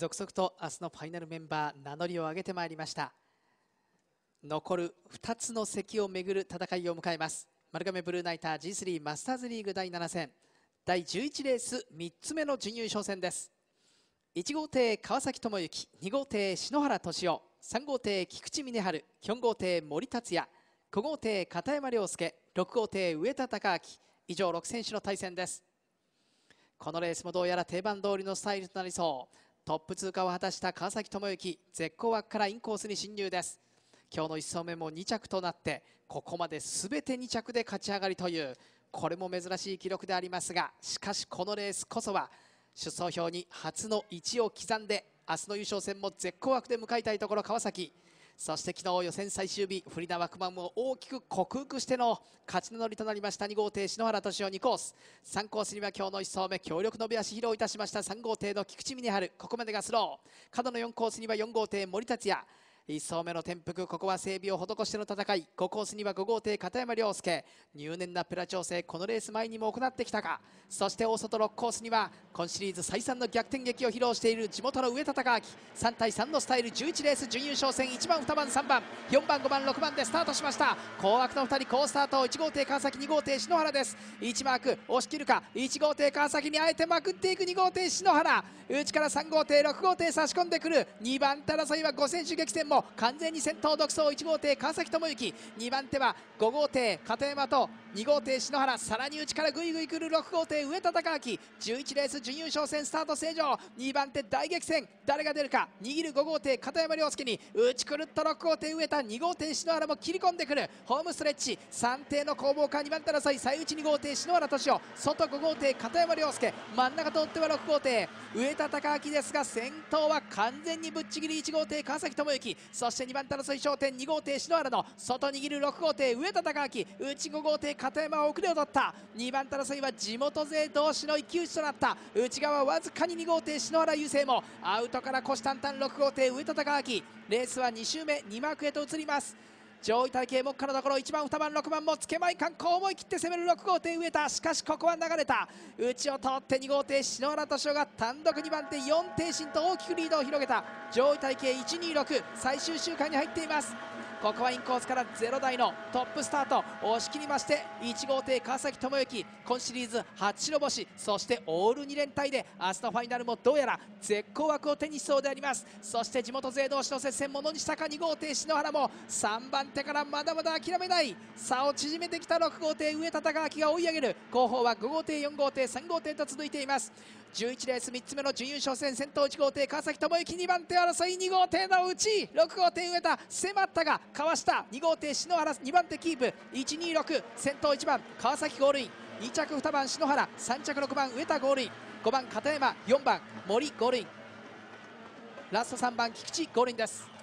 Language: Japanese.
続々と明日のファイナルメンバー名乗りを上げてまいりました残る2つの席をめぐる戦いを迎えます丸亀ブルーナイター G3 マスターズリーグ第7戦第11レース3つ目の準優勝戦です1号艇川崎智之2号艇篠原敏夫3号艇菊池峰春4号艇森達也5号艇片山亮介6号艇上田孝明以上6選手の対戦ですこのレースもどうやら定番通りのスタイルとなりそうトップ通過を果たした川崎智之絶好枠からインコースに進入です今日の1走目も2着となってここまで全て2着で勝ち上がりというこれも珍しい記録でありますがしかしこのレースこそは出走表に初の1を刻んで明日の優勝戦も絶好枠で迎えたいところ川崎。そして昨日予選最終日不利クマ満を大きく克服しての勝ち乗りとなりました2号艇篠原敏夫2コース3コースには今日の1走目強力の出足披露いたしました3号艇の菊池峰春ここまでがスロー角の4コースには4号艇森達也1走目の転覆ここは整備を施しての戦い5コースには5号艇片山涼介入念なプラ調整このレース前にも行ってきたかそして大外6コースには今シリーズ再三の逆転劇を披露している地元の上田隆明3対3のスタイル11レース準優勝戦1番2番3番4番5番6番でスタートしました紅白の2人好スタート1号艇川崎2号艇篠原です1マーク押し切るか1号艇川崎にあえてまくっていく2号艇篠原内から3号艇6号艇差し込んでくる2番手争いは5選手激戦も完全に先頭独走1号艇川崎智之2番手は5号艇片山と2号艇篠原さらに内からぐいぐい来る6号艇上田孝明11レース準優勝戦スタート正常2番手大激戦誰が出るか握る5号艇片山涼介に内くるっと6号艇上田2号艇篠原も切り込んでくるホームストレッチ3艇の攻防か2番手争い最内2号艇篠原敏夫外5号艇片山涼介真ん中通っては6号艇上田孝明ですが先頭は完全にぶっちぎり1号艇川崎智之そして2番手争い商店2号艇篠原の外握る6号艇上田孝明内5号艇片山遅れを取った2番手争いは地元勢同士の一騎打ちとなった内側わずかに2号艇篠原優勢もアウトから虎視眈々6号艇上田孝明レースは2周目2幕へと移ります上位体系もころ1番2番6番もつけまい観光思い切って攻める6号艇上田しかしここは流れた内を通って2号艇篠原敏夫が単独2番手4艇身と大きくリードを広げた上位体系126最終周回に入っていますここはインコースから0台のトップスタート押し切りまして1号艇川崎智之今シリーズ初白星そしてオール2連隊で明日のファイナルもどうやら絶好枠を手にしそうでありますそして地元勢同士の接戦ものにしたか2号艇篠原も3番手からまだまだ諦めない差を縮めてきた6号艇上田隆明が追い上げる後方は5号艇4号艇3号艇と続いています11レース3つ目の準優勝戦先頭1号艇川崎智之2番手争い2号艇のうち6号艇上田迫ったがかわした2号艇篠原2番手キープ126先頭1番川崎ゴールイン2着2番篠原3着6番上田ゴールイン5番片山4番森ゴールインラスト3番菊池ゴールインです